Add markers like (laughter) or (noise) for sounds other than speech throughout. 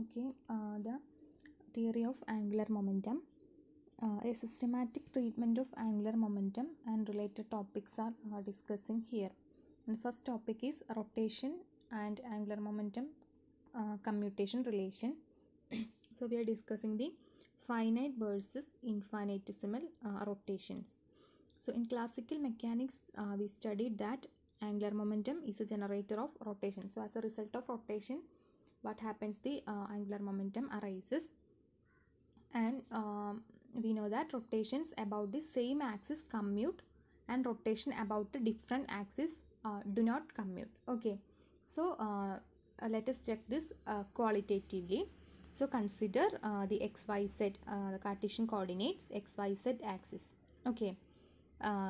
okay uh, the theory of angular momentum uh, a systematic treatment of angular momentum and related topics are, uh, discussing here and the first topic is rotation and angular momentum uh, commutation relation (clears throat) so we are discussing the finite versus infinitesimal uh, rotations so in classical mechanics uh, we studied that angular momentum is a generator of rotation so as a result of rotation what happens the uh, angular momentum arises and um, we know that rotations about the same axis commute and rotation about a different axis uh, do not commute okay so uh, let us check this uh, qualitatively so consider uh, the xyz uh, the cartesian coordinates xyz axis okay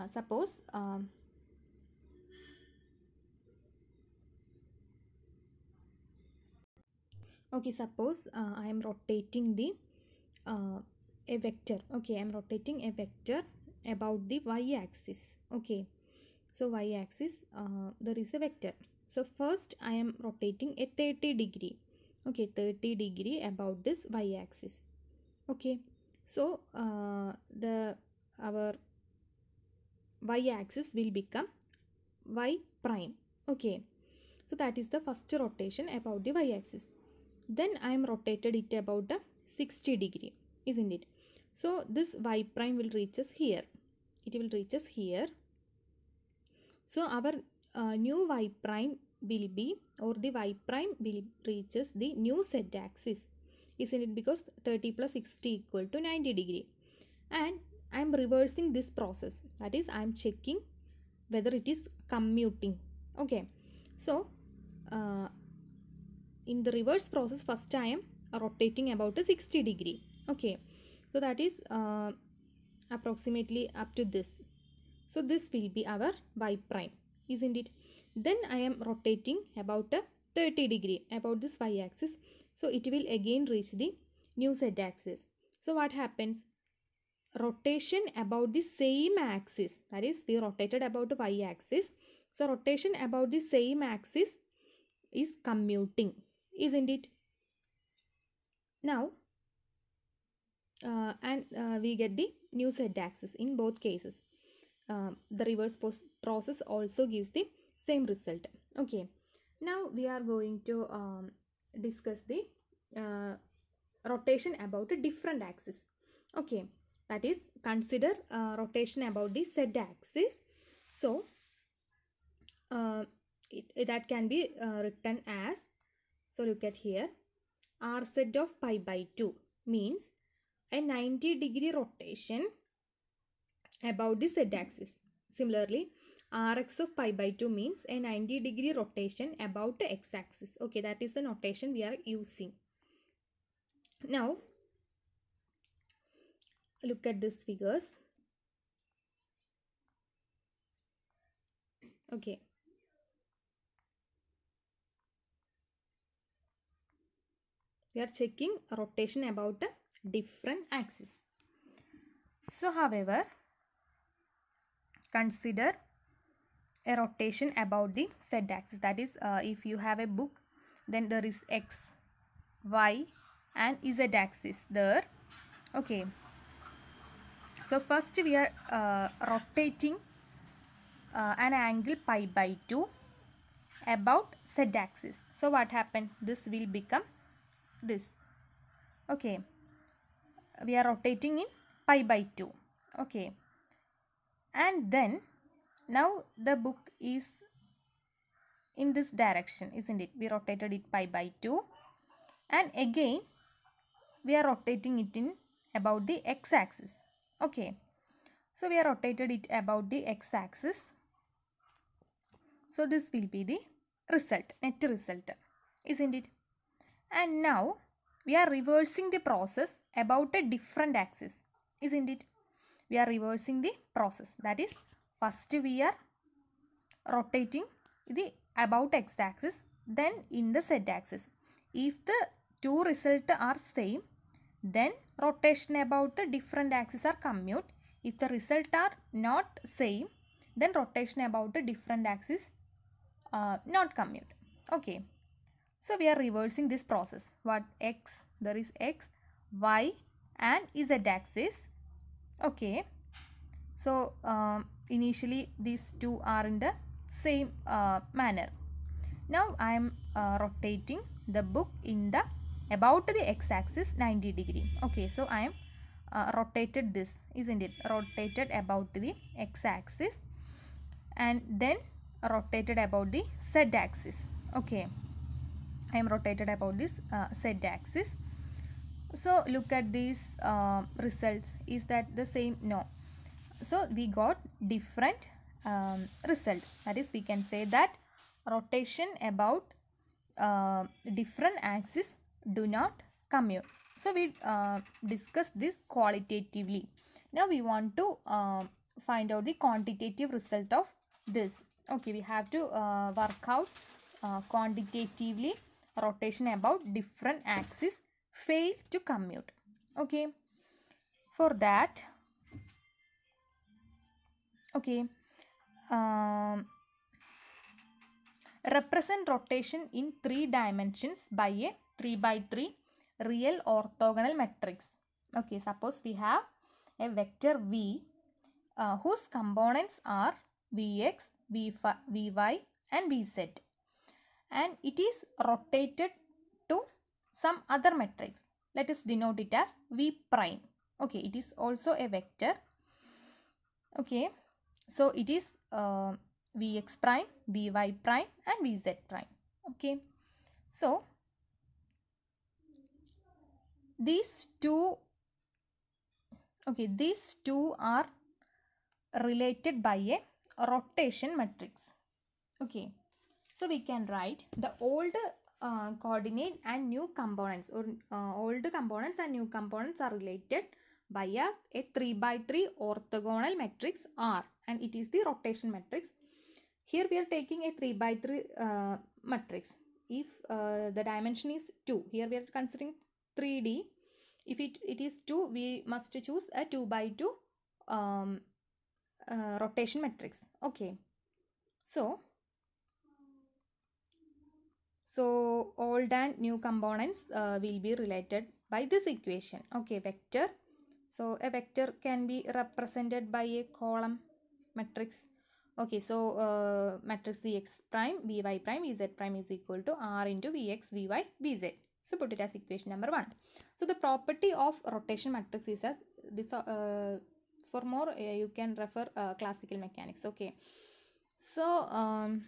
suppose um, okay suppose uh, I am rotating the uh, a vector okay I am rotating a vector about the y-axis okay so y-axis uh, there is a vector so first I am rotating a 30 degree okay 30 degree about this y-axis okay so uh, the our y-axis will become y prime okay so that is the first rotation about the y-axis then I am rotated it about the 60 degree isn't it so this y prime will reach us here it will reach us here so our uh, new y prime will be or the y prime will reaches the new z axis isn't it because 30 plus 60 equal to 90 degree and I am reversing this process that is I am checking whether it is commuting okay so uh, in the reverse process first I am rotating about a 60 degree okay so that is uh, approximately up to this so this will be our y prime isn't it then I am rotating about a 30 degree about this y axis so it will again reach the new z axis so what happens rotation about the same axis that is we rotated about y axis so rotation about the same axis is commuting isn't it? Now, uh, and uh, we get the new set axis in both cases. Um, the reverse process also gives the same result. Okay, now we are going to um, discuss the uh, rotation about a different axis. Okay, that is consider uh, rotation about the z axis. So, uh, it, that can be uh, written as so look at here. R set of pi by 2 means a 90 degree rotation about the z axis. Similarly, Rx of pi by 2 means a 90 degree rotation about the x axis. Okay, that is the notation we are using. Now, look at these figures. Okay, we are checking rotation about a different axis. So however, consider a rotation about the z axis that is uh, if you have a book then there is x, y and z axis there okay so first we are uh, rotating uh, an angle pi by 2 about z axis so what happened this will become this okay we are rotating in pi by 2 okay and then now the book is in this direction isn't it we rotated it pi by 2 and again we are rotating it in about the x-axis okay so we are rotated it about the x-axis so this will be the result net result isn't it and now we are reversing the process about a different axis isn't it we are reversing the process that is first we are rotating the about x axis then in the z axis if the two result are same then rotation about the different axes are commute if the result are not same then rotation about the different axis uh, not commute okay so we are reversing this process. What x? There is x, y and z axis. Okay. So um, initially these two are in the same uh, manner. Now I am uh, rotating the book in the about the x axis 90 degree. Okay. So I am uh, rotated this isn't it rotated about the x axis and then rotated about the z axis okay I am rotated about this uh, z axis. So look at these uh, results. Is that the same? No. So we got different um, result. That is we can say that rotation about uh, different axis do not commute. So we uh, discuss this qualitatively. Now we want to uh, find out the quantitative result of this. Okay, we have to uh, work out uh, quantitatively rotation about different axis fail to commute okay for that okay um, represent rotation in three dimensions by a 3 by 3 real orthogonal matrix okay suppose we have a vector v uh, whose components are vx v, vy and vz and it is rotated to some other matrix. Let us denote it as V prime. Okay, it is also a vector. Okay, so it is uh, Vx prime, Vy prime and Vz prime. Okay, so these two, okay, these two are related by a rotation matrix. Okay. So we can write the old uh, coordinate and new components or uh, old components and new components are related by a, a 3 by 3 orthogonal matrix R and it is the rotation matrix. Here we are taking a 3 by 3 uh, matrix. If uh, the dimension is 2, here we are considering 3D. If it, it is 2, we must choose a 2 by 2 um, uh, rotation matrix. Okay. So, so old and new components uh, will be related by this equation. Okay, vector. So a vector can be represented by a column matrix. Okay, so uh, matrix Vx prime, Vy prime, Vz prime is equal to R into Vx, Vy, Vz. So put it as equation number 1. So the property of rotation matrix is as this uh, for more uh, you can refer uh, classical mechanics. Okay, so um,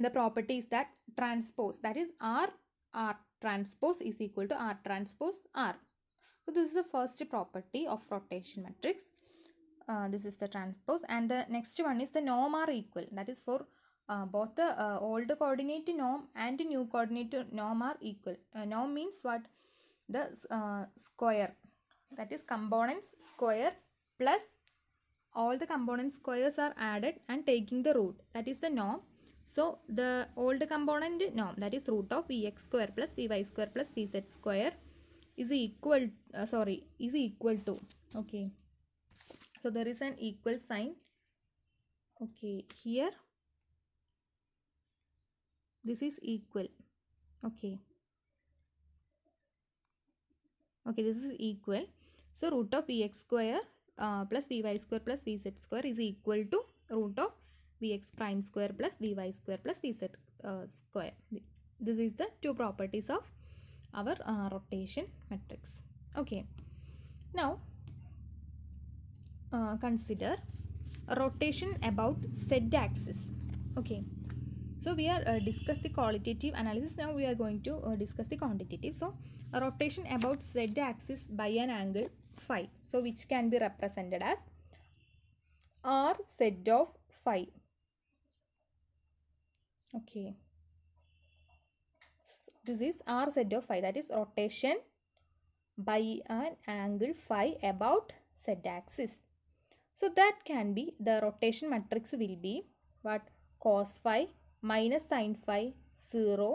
the property is that transpose that is r r transpose is equal to r transpose r so this is the first property of rotation matrix uh, this is the transpose and the next one is the norm are equal that is for uh, both the uh, old coordinate norm and new coordinate norm are equal uh, norm means what the uh, square that is components square plus all the component squares are added and taking the root that is the norm so the old component no that is root of Vx square plus Vy square plus Vz square is equal uh, sorry is equal to okay so there is an equal sign okay here this is equal okay okay this is equal so root of Vx square uh, plus Vy square plus Vz square is equal to root of vx prime square plus vy square plus vz uh, square. This is the two properties of our uh, rotation matrix. Okay. Now, uh, consider rotation about z axis. Okay. So we are uh, discuss the qualitative analysis. Now we are going to uh, discuss the quantitative. So rotation about z axis by an angle phi. So which can be represented as r z of phi okay so this is r set of phi that is rotation by an angle phi about z axis so that can be the rotation matrix will be what cos phi minus sin phi 0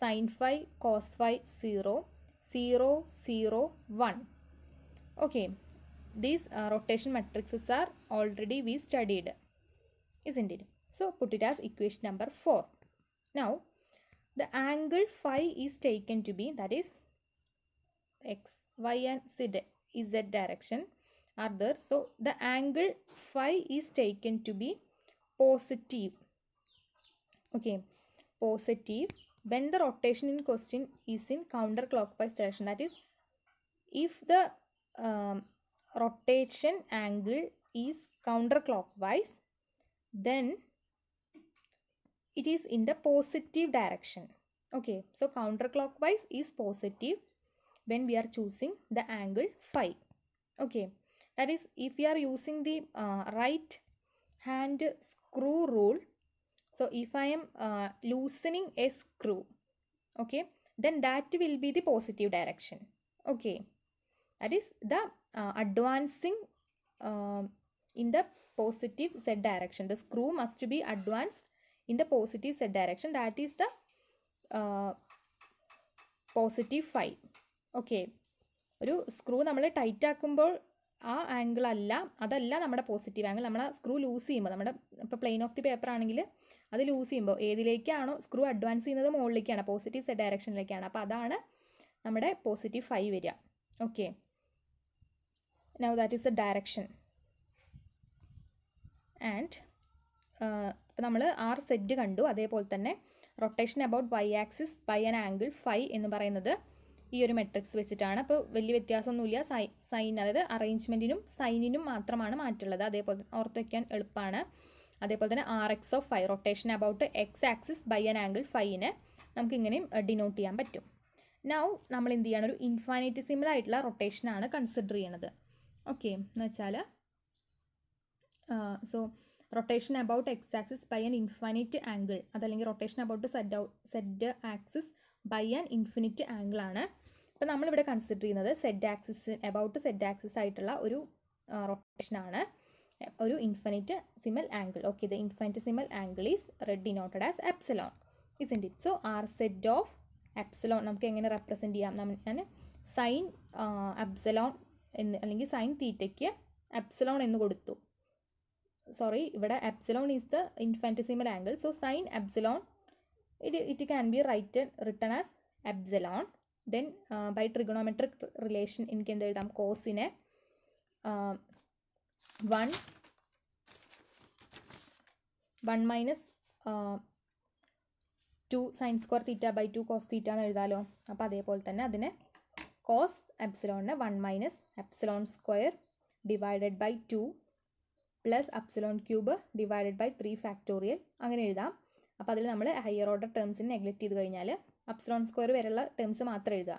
sin phi cos phi 0 0 0 1 okay these uh, rotation matrices are already we studied isn't it so put it as equation number 4. Now the angle phi is taken to be that is x, y and z, z direction are there. So the angle phi is taken to be positive. Okay, positive when the rotation in question is in counterclockwise direction that is if the um, rotation angle is counterclockwise then it is in the positive direction okay so counterclockwise is positive when we are choosing the angle phi okay that is if we are using the uh, right hand screw rule so if i am uh, loosening a screw okay then that will be the positive direction okay that is the uh, advancing um, in the positive z direction the screw must be advanced in the positive z direction that is the positive positive okay ഒരു screw നമ്മൾ tight ആക്കുമ്പോൾ ആ angle അല്ല അതല്ല നമ്മുടെ positive angle നമ്മൾ ആ screw loose ചെയ്യുമ്പോൾ നമ്മുടെ ഇപ്പോൾ പ്ലെയിൻ ഓഫ് ദി പേപ്പർ ആണെങ്കിൽ അത് ലൂസ് ചെയ്യുമ്പോൾ ഏതിലേക്കാണോ സ്ക്രൂ അഡ്വാൻസ് ചെയ്യുന്നത് മുകളിലേക്കാണ് പോസിറ്റീവ് സെഡ് ഡയറക്ഷനിലേക്കാണ് അപ്പോൾ അതാണ് നമ്മുടെ പോസിറ്റീവ് ഫൈവ് വരിക okay now that is the direction and അപ്പോൾ നമ്മൾ ആർ സെറ്റ് കണ്ടു അതേപോലെ തന്നെ rotation about y axis by an angle phi എന്ന് പറയുന്നത് ഈ ഒരു മെട്രിക്സ് വെച്ചിട്ടാണ് അപ്പോൾ വലിയ വ്യത്യാസമൊന്നുമില്ല സൈ സൈൻ അതായത് അറേഞ്ച്മെൻറ്റിനും സൈനിനും മാത്രമാണ് മാറ്റുള്ളത് അതേപോലെ ഓർത്ത് വയ്ക്കാൻ എളുപ്പമാണ് അതേപോലെ തന്നെ R X of phi rotation about x axis by an angle ഫൈവിനെ ഇങ്ങനെയും ഡിനോട്ട് ചെയ്യാൻ പറ്റും നൗ നമ്മൾ എന്ത് ചെയ്യണം ഒരു ഇൻഫൈനൈറ്റിസിമൽ ആയിട്ടുള്ള റൊട്ടേഷനാണ് കൺസിഡർ ചെയ്യണത് ഓക്കെ എന്ന് വെച്ചാൽ so rotation about x axis by an infinite angle അതല്ലെങ്കിൽ റൊട്ടേഷൻ അബൌട്ട് സെറ്റ് ഔ z axis by an infinite angle ആണ് അപ്പോൾ നമ്മളിവിടെ കൺസിഡർ ചെയ്യുന്നത് z axis about z axis ആയിട്ടുള്ള ഒരു റൊട്ടേഷനാണ് ഒരു infinitesimal angle okay the infinitesimal angle is red denoted as epsilon is indeed so R set of epsilon നമുക്ക് എങ്ങനെ റെപ്രസെൻ്റ് ചെയ്യാം ഞാൻ സൈൻ എപ്സലോൺ എന്ന് അല്ലെങ്കിൽ സൈൻ തീറ്റയ്ക്ക് എപ്സലോൺ എന്ന് കൊടുത്തു സോറി ഇവിടെ epsilon is the infinitesimal angle so sine epsilon ഇത് it can be write written as epsilon then by trigonometric relation എനിക്ക് എന്ത് എഴുതാം കോസിനെ one one minus two sine square theta by two cos theta എന്ന് എഴുതാലോ അപ്പോൾ അതേപോലെ തന്നെ അതിനെ കോസ് എപ്സിലോണിന് one minus epsilon square divided by two plus epsilon cube divided by three factorial അങ്ങനെ എഴുതാം അപ്പോൾ അതിൽ നമ്മൾ ഹയർ ഓർഡർ ടേംസിന് നെഗ്ലക്റ്റ് ചെയ്ത് കഴിഞ്ഞാൽ അപ്സിലോൺ സ്ക്വയർ വരെയുള്ള ടേംസ് മാത്രം എഴുതുക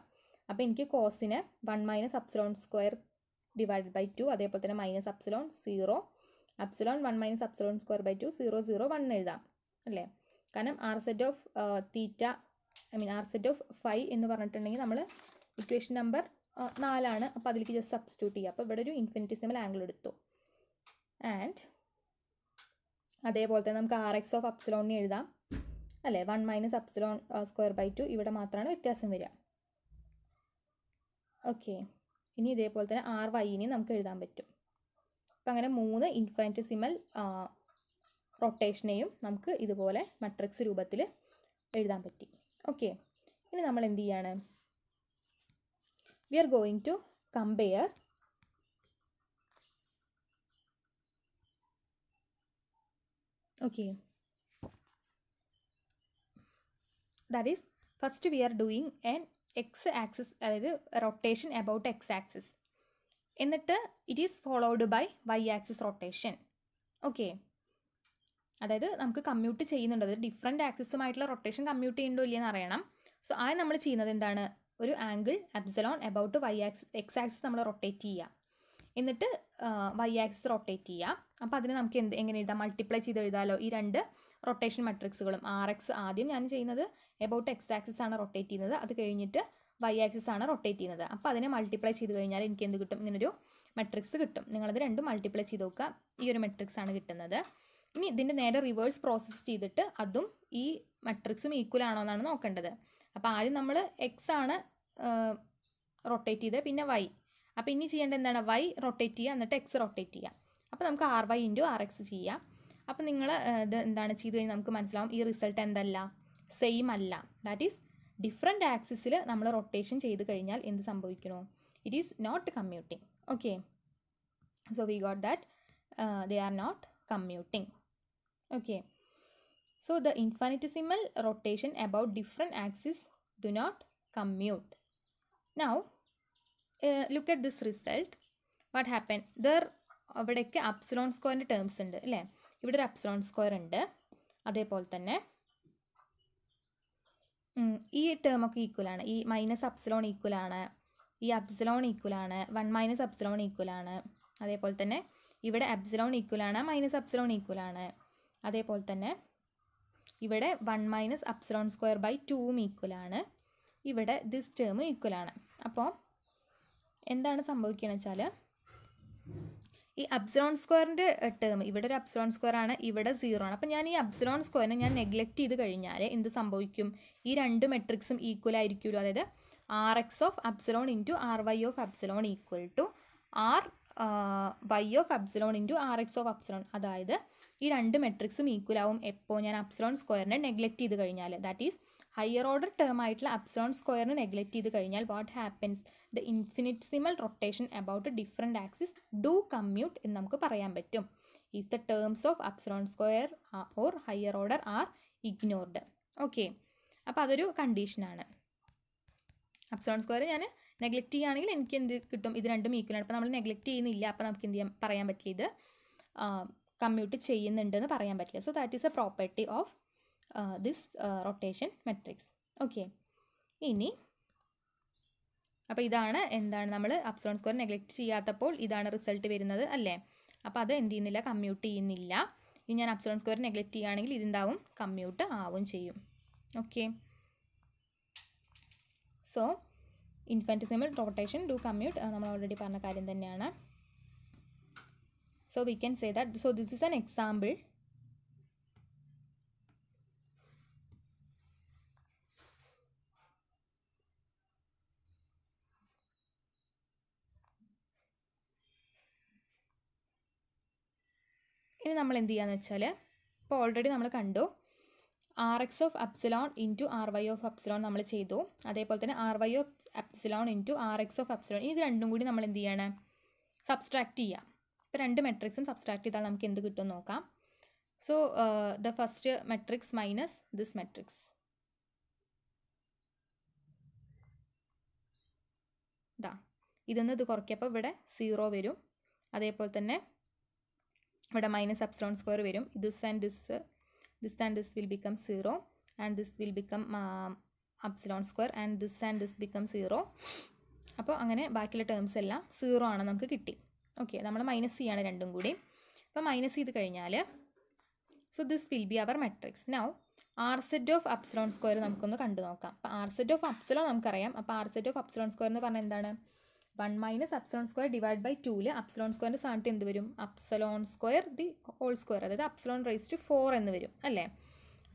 അപ്പോൾ എനിക്ക് കോസിന് one minus epsilon square divided by two അതേപോലെ തന്നെ minus epsilon zero epsilon one minus epsilon square by two zero zero one എഴുതാം അല്ലേ കാരണം R set of theta I mean R set of five എന്ന് പറഞ്ഞിട്ടുണ്ടെങ്കിൽ നമ്മൾ ഇക്വേഷൻ നമ്പർ നാലാണ് അപ്പോൾ അതിലേക്ക് ജസ്റ്റ് സബ്സ്റ്റിറ്റ്യൂട്ട് ചെയ്യുക അപ്പോൾ ഇവിടെ ഒരു ഇൻഫിനിറ്റിസിമൽ ആംഗിൾ എടുത്തു ആൻഡ് അതേപോലെ തന്നെ നമുക്ക് ആർ എക്സ് ഓഫ് അപ്സിലോണിനെ എഴുതാം അല്ലേ one minus epsilon square by two ഇവിടെ മാത്രമാണ് വ്യത്യാസം വരിക ഓക്കെ ഇനി ഇതേപോലെ തന്നെ ആർ വൈനെ നമുക്ക് എഴുതാൻ പറ്റും അപ്പം അങ്ങനെ മൂന്ന് ഇൻഫാൻറ്റിസിമൽ റൊട്ടേഷനെയും uh, നമുക്ക് ഇതുപോലെ മട്രിക്സ് രൂപത്തിൽ എഴുതാൻ പറ്റി ഓക്കെ ഇനി നമ്മൾ എന്ത് ചെയ്യാണ് we are going to compare okay that is first we are doing an x axis അതായത് rotation about x axis എന്നിട്ട് it is followed by y axis rotation okay അതായത് നമുക്ക് കമ്മ്യൂട്ട് ചെയ്യുന്നുണ്ട് അതായത് ഡിഫറെൻറ്റ് ആക്സിസുമായിട്ടുള്ള റൊട്ടേഷൻ കമ്മ്യൂട്ട് ചെയ്യണ്ടോ ഇല്ലയെന്ന് അറിയണം so ആദ്യം നമ്മൾ ചെയ്യുന്നത് എന്താണ് ഒരു angle epsilon about y axe x axis നമ്മൾ റൊട്ടേറ്റ് ചെയ്യുക എന്നിട്ട് വൈ ആക്സിസ് റൊട്ടേറ്റ് ചെയ്യുക അപ്പോൾ അതിന് നമുക്ക് എന്ത് എങ്ങനെ എഴുതാം മൾട്ടിപ്ലൈ ചെയ്ത് എഴുതാമല്ലോ ഈ രണ്ട് റൊട്ടേഷൻ മെട്രിക്സുകളും ആർ എക്സ് ആദ്യം ഞാൻ ചെയ്യുന്നത് എബൌട്ട് എക്സ് ആക്സിസ് ആണ് റൊട്ടേറ്റ് ചെയ്യുന്നത് അത് കഴിഞ്ഞിട്ട് വൈ ആക്സിസ് ആണ് റൊട്ടേറ്റ് ചെയ്യുന്നത് അപ്പോൾ അതിനെ മൾട്ടിപ്ലൈ ചെയ്ത് കഴിഞ്ഞാൽ എനിക്ക് എന്ത് കിട്ടും ഇങ്ങനൊരു മെട്രിക്സ് കിട്ടും നിങ്ങളത് രണ്ടും മൾട്ടിപ്ലൈ ചെയ്ത് നോക്കുക ഈ ഒരു മെട്രിക്സ് ആണ് കിട്ടുന്നത് ഇനി ഇതിൻ്റെ നേരെ റിവേഴ്സ് പ്രോസസ്സ് ചെയ്തിട്ട് അതും ഈ മെട്രിക്സും ഈക്വൽ ആണോ എന്നാണ് നോക്കേണ്ടത് അപ്പോൾ ആദ്യം നമ്മൾ എക്സ് ആണ് റൊട്ടേറ്റ് ചെയ്തത് പിന്നെ വൈ അപ്പോൾ ഇനി ചെയ്യേണ്ടത് എന്താണ് വൈ റൊട്ടേറ്റ് ചെയ്യുക എന്നിട്ട് എക്സ് റൊട്ടേറ്റ് ചെയ്യുക അപ്പോൾ നമുക്ക് R y into R x ചെയ്യാം അപ്പോൾ നിങ്ങൾ ഇത് എന്താണ് ചെയ്ത് കഴിഞ്ഞാൽ നമുക്ക് മനസ്സിലാവും ഈ റിസൾട്ട് എന്തല്ല സെയിം അല്ല ദാറ്റ് ഈസ് ഡിഫറെൻറ്റ് ആക്സിസിൽ നമ്മൾ റൊട്ടേഷൻ ചെയ്ത് കഴിഞ്ഞാൽ എന്ത് സംഭവിക്കുന്നു it is not commuting okay so we got that they are not commuting okay so the simal rotation about different axis do not commute now look at this result what happen there അവിടേക്ക് epsilon സ്ക്വയറിൻ്റെ terms ഉണ്ട് അല്ലേ ഇവിടെ ഒരു epsilon square ഉണ്ട് അതേപോലെ തന്നെ ഈ ടേമൊക്കെ ഈക്വലാണ് ഈ മൈനസ് അപ്സിലോൺ ഈക്വലാണ് ഈ അപ്സിലോൺ ഈക്വലാണ് വൺ മൈനസ് അപ്സിലോൺ ഈക്വലാണ് അതേപോലെ തന്നെ ഇവിടെ അപ്സിലോൺ ഈക്വലാണ് മൈനസ് അപ്സിലോൺ ഈക്വലാണ് അതേപോലെ തന്നെ ഇവിടെ one minus epsilon square by ടൂവും ഈക്വലാണ് ഇവിടെ ദിസ് ടേം ഈക്വലാണ് അപ്പോൾ എന്താണ് സംഭവിക്കുകയെന്ന് വെച്ചാൽ ഈ അബ്സലോൺ സ്ക്വയറിൻ്റെ ടേം ഇവിടെ ഒരു അബ്സോൺ സ്ക്വയർ ആണ് ഇവിടെ സീറോ ആണ് അപ്പോൾ ഞാൻ ഈ അബ്സോൺ സ്ക്വയറിനെ ഞാൻ നെഗ്ലക്റ്റ് ചെയ്ത് കഴിഞ്ഞാൽ എന്ത് സംഭവിക്കും ഈ രണ്ട് മെട്രിക്സും ഈക്വൽ ആയിരിക്കുമല്ലോ അതായത് R X of epsilon into R Y of epsilon equal to R Y of epsilon into R X of epsilon അതായത് ഈ രണ്ട് മെട്രിക്സും ഈക്വൽ ആവും എപ്പോൾ ഞാൻ അബ്സലോൺ സ്ക്വയറിനെ നെഗ്ലക്റ്റ് ചെയ്ത് കഴിഞ്ഞാൽ that is higher order term ആയിട്ടുള്ള അപ്സോൺ സ്ക്വയറിനെ നെഗ്ലക്റ്റ് ചെയ്ത് കഴിഞ്ഞാൽ what happens the infinitesimal rotation about different axis do commute എന്ന് നമുക്ക് പറയാൻ പറ്റും if the terms of epsilon square or higher order are ignored okay അപ്പോൾ അതൊരു കണ്ടീഷനാണ് അപ്സോൺ സ്ക്വയർ ഞാൻ നെഗ്ലക്റ്റ് ചെയ്യുകയാണെങ്കിൽ എനിക്ക് എന്ത് കിട്ടും ഇത് രണ്ടും ഈക്വലാണ് അപ്പോൾ നമ്മൾ നെഗ്ലക്റ്റ് ചെയ്യുന്നില്ല അപ്പോൾ നമുക്ക് എന്ത് ചെയ്യാൻ പറയാൻ പറ്റില്ല ഇത് കമ്മ്യൂട്ട് ചെയ്യുന്നുണ്ടെന്ന് പറയാൻ പറ്റില്ല so that is a property of this rotation matrix okay ഇനി അപ്പോൾ ഇതാണ് എന്താണ് നമ്മൾ അപ്സോൺ സ്കോർ നെഗ്ലക്റ്റ് ചെയ്യാത്തപ്പോൾ ഇതാണ് റിസൾട്ട് വരുന്നത് അല്ലേ അപ്പോൾ അത് എന്ത് ചെയ്യുന്നില്ല കമ്മ്യൂട്ട് ചെയ്യുന്നില്ല ഇനി ഞാൻ അപ്സോൺ സ്കോർ നെഗ്ലക്റ്റ് ചെയ്യുകയാണെങ്കിൽ ഇതെന്താവും കമ്മ്യൂട്ട് ആവും ചെയ്യും okay so infinitesimal rotation do commute നമ്മൾ ഓൾറെഡി പറഞ്ഞ കാര്യം തന്നെയാണ് so we can say that so this is an example നമ്മൾ എന്ത് ചെയ്യാന്ന് വെച്ചാൽ ഇപ്പോൾ ഓൾറെഡി നമ്മൾ കണ്ടു R X of epsilon into R Y of epsilon നമ്മൾ ചെയ്തു അതേപോലെ തന്നെ R Y of epsilon into R X of epsilon ഇത് രണ്ടും കൂടി നമ്മൾ എന്ത് ചെയ്യാണ് സബ്സ്ട്രാക്ട് ചെയ്യാം ഇപ്പോൾ രണ്ട് മെട്രിക്സും സബ്സ്ട്രാക്ട് ചെയ്താൽ നമുക്ക് എന്ത് കിട്ടും നോക്കാം so the first matrix minus this matrix ഇതാ ഇതെന്ന് ഇത് കുറയ്ക്കപ്പോൾ ഇവിടെ സീറോ വരും അതേപോലെ തന്നെ ഇവിടെ മൈനസ് അപ്സ്രോൺ സ്ക്വയർ വരും this and this this and this will become zero and this will become epsilon square and this and this become zero അപ്പോൾ അങ്ങനെ ബാക്കിയുള്ള ടേംസ് എല്ലാം സീറോ ആണ് നമുക്ക് കിട്ടി ഓക്കെ നമ്മൾ മൈനസ് ചെയ്യാണ് രണ്ടും കൂടി അപ്പോൾ മൈനസ് ചെയ്ത് കഴിഞ്ഞാൽ so this will be our matrix now R set of epsilon square നമുക്കൊന്ന് കണ്ടു നോക്കാം അപ്പോൾ ആർ സെറ്റ് ഓഫ് അപ്സലോ നമുക്കറിയാം അപ്പോൾ R set of epsilon square എന്ന് പറഞ്ഞാൽ എന്താണ് one minus epsilon square divide by ടൂല് അപ്സലോൺ സ്ക്വയറിൻ്റെ സ്ഥാനത്ത് എന്ത് വരും epsilon square the whole square അതായത് അപ്സലോൺ റൈസ് ടു ഫോർ എന്ന് വരും അല്ലേ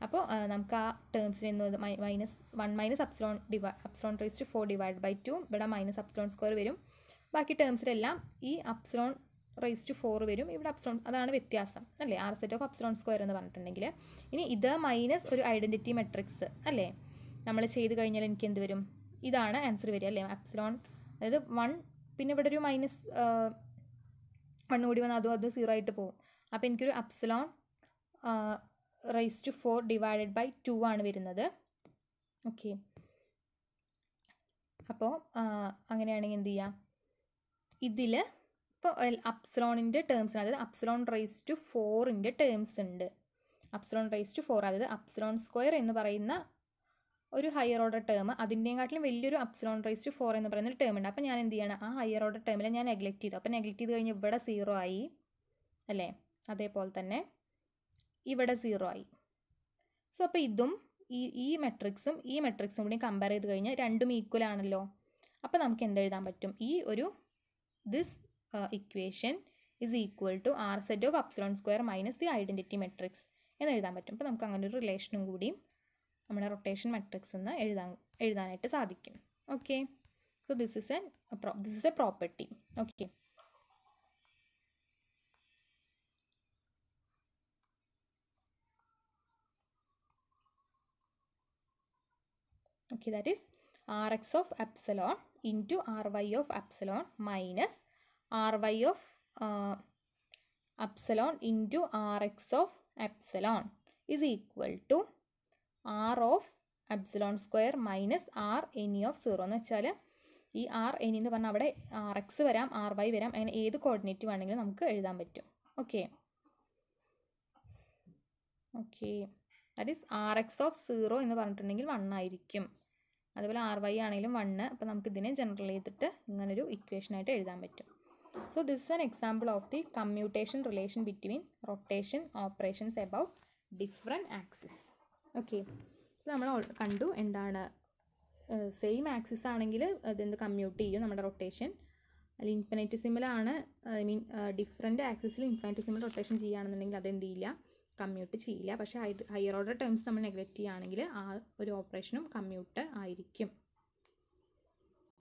അപ്പോൾ നമുക്ക് ആ ടേംസിൽ നിന്ന് minus one minus epsilon divide epsilon raise to four divide by two ഇവിടെ മൈനസ് അപ്സലോൺ സ്ക്വയർ വരും ബാക്കി ടേംസിലെല്ലാം ഈ അപ്സലോൺ റൈസ് ടു ഫോർ വരും ഇവിടെ അപ്സലോൺ അതാണ് വ്യത്യാസം അല്ലേ R set of epsilon square എന്ന് പറഞ്ഞിട്ടുണ്ടെങ്കിൽ ഇനി ഇത് മൈനസ് ഒരു ഐഡൻറ്റിറ്റി മെട്രിക്സ് അല്ലേ നമ്മൾ ചെയ്ത് കഴിഞ്ഞാൽ എനിക്ക് എന്ത് വരും ഇതാണ് ആൻസർ വരിക അല്ലേ അപ്സലോൺ അതായത് വൺ പിന്നെ ഇവിടെ ഒരു മൈനസ് വൺ കൂടി വന്നാൽ അതും അതും സീറോ ആയിട്ട് പോകും അപ്പോൾ എനിക്കൊരു epsilon raise to four divided by two ആണ് വരുന്നത് ഓക്കെ അപ്പോൾ അങ്ങനെയാണെങ്കിൽ എന്ത് ചെയ്യാം ഇതിൽ ഇപ്പോൾ അപ്സലോണിൻ്റെ ടേംസ് അതായത് അപ്സലോൺ റൈസ് ടു ഫോറിൻ്റെ ടേംസ് ഉണ്ട് അപ്സലോൺ റൈസ് ടു ഫോർ അതായത് അപ്സലോൺ സ്ക്വയർ എന്ന് പറയുന്ന ഒരു ഹയർ ഓർഡർ ടേം അതിൻ്റെയും വലിയൊരു അപ്സിലോൺ റൈസ് ടു ഫോർ എന്ന് പറയുന്ന ടേം ഉണ്ട് അപ്പോൾ ഞാൻ എന്ത് ചെയ്യണം ആ ഹയർ ഓർഡർ ടേമിൽ ഞാൻ നെഗ്ലക്റ്റ് ചെയ്തു അപ്പോൾ നെഗ്ലക്റ്റ് ചെയ്ത് കഴിഞ്ഞ് ഇവിടെ സീറോ ആയി അല്ലേ അതേപോലെ തന്നെ ഇവിടെ സീറോ ആയി സോ അപ്പോൾ ഇതും ഈ ഈ മെട്രിക്സും ഈ മെട്രിക്സും കൂടി കമ്പയർ ചെയ്ത് കഴിഞ്ഞാൽ രണ്ടും ഈക്വൽ ആണല്ലോ അപ്പോൾ നമുക്ക് എന്തെഴുതാൻ പറ്റും ഈ ഒരു this equation is equal to R set of epsilon square minus the identity matrix എന്ന് എഴുതാൻ പറ്റും അപ്പോൾ നമുക്ക് അങ്ങനെ ഒരു റിലേഷനും കൂടിയും നമ്മുടെ റൊട്ടേഷൻ മെട്രിക്സ് എന്ന് എഴുതാൻ എഴുതാനായിട്ട് സാധിക്കും okay so this is a this is a property okay okay that is R X of epsilon into R Y of epsilon minus R Y of epsilon into R X of epsilon is equal to R of epsilon square minus R any of zero എന്ന് വെച്ചാൽ ഈ R any എന്ന് പറഞ്ഞാൽ അവിടെ R X വരാം R Y വരാം അങ്ങനെ ഏത് കോർഡിനേറ്റ് വേണമെങ്കിലും നമുക്ക് എഴുതാൻ പറ്റും okay okay that is R X of zero എന്ന് പറഞ്ഞിട്ടുണ്ടെങ്കിൽ വൺ ആയിരിക്കും അതുപോലെ ആർ വൈ ആണെങ്കിലും വണ്ണ് അപ്പോൾ നമുക്ക് ഇതിനെ ജനറൽ ചെയ്തിട്ട് ഇങ്ങനൊരു ഇക്വേഷനായിട്ട് എഴുതാൻ പറ്റും so this is an example of the commutation relation between rotation operations about different axis okay നമ്മൾ കണ്ടു എന്താണ് സെയിം ആക്സിസ് ആണെങ്കിൽ അതെന്ത് കമ്മ്യൂട്ട് ചെയ്യും നമ്മുടെ റൊട്ടേഷൻ അതിൽ ഇൻഫിനൈറ്റിസിമിലാണ് ഐ മീൻ ഡിഫറെൻറ്റ് ആക്സിസിൽ ഇൻഫിനൈറ്റിസിമിൽ റൊട്ടേഷൻ ചെയ്യുകയാണെന്നുണ്ടെങ്കിൽ അതെന്ത് ചെയ്യില്ല കമ്മ്യൂട്ട് ചെയ്യില്ല പക്ഷേ ഹൈ ഹയർ ഓർഡർ ടേംസ് നമ്മൾ നെഗ്ലക്റ്റ് ചെയ്യുകയാണെങ്കിൽ ആ ഒരു ഓപ്പറേഷനും കമ്മ്യൂട്ട് ആയിരിക്കും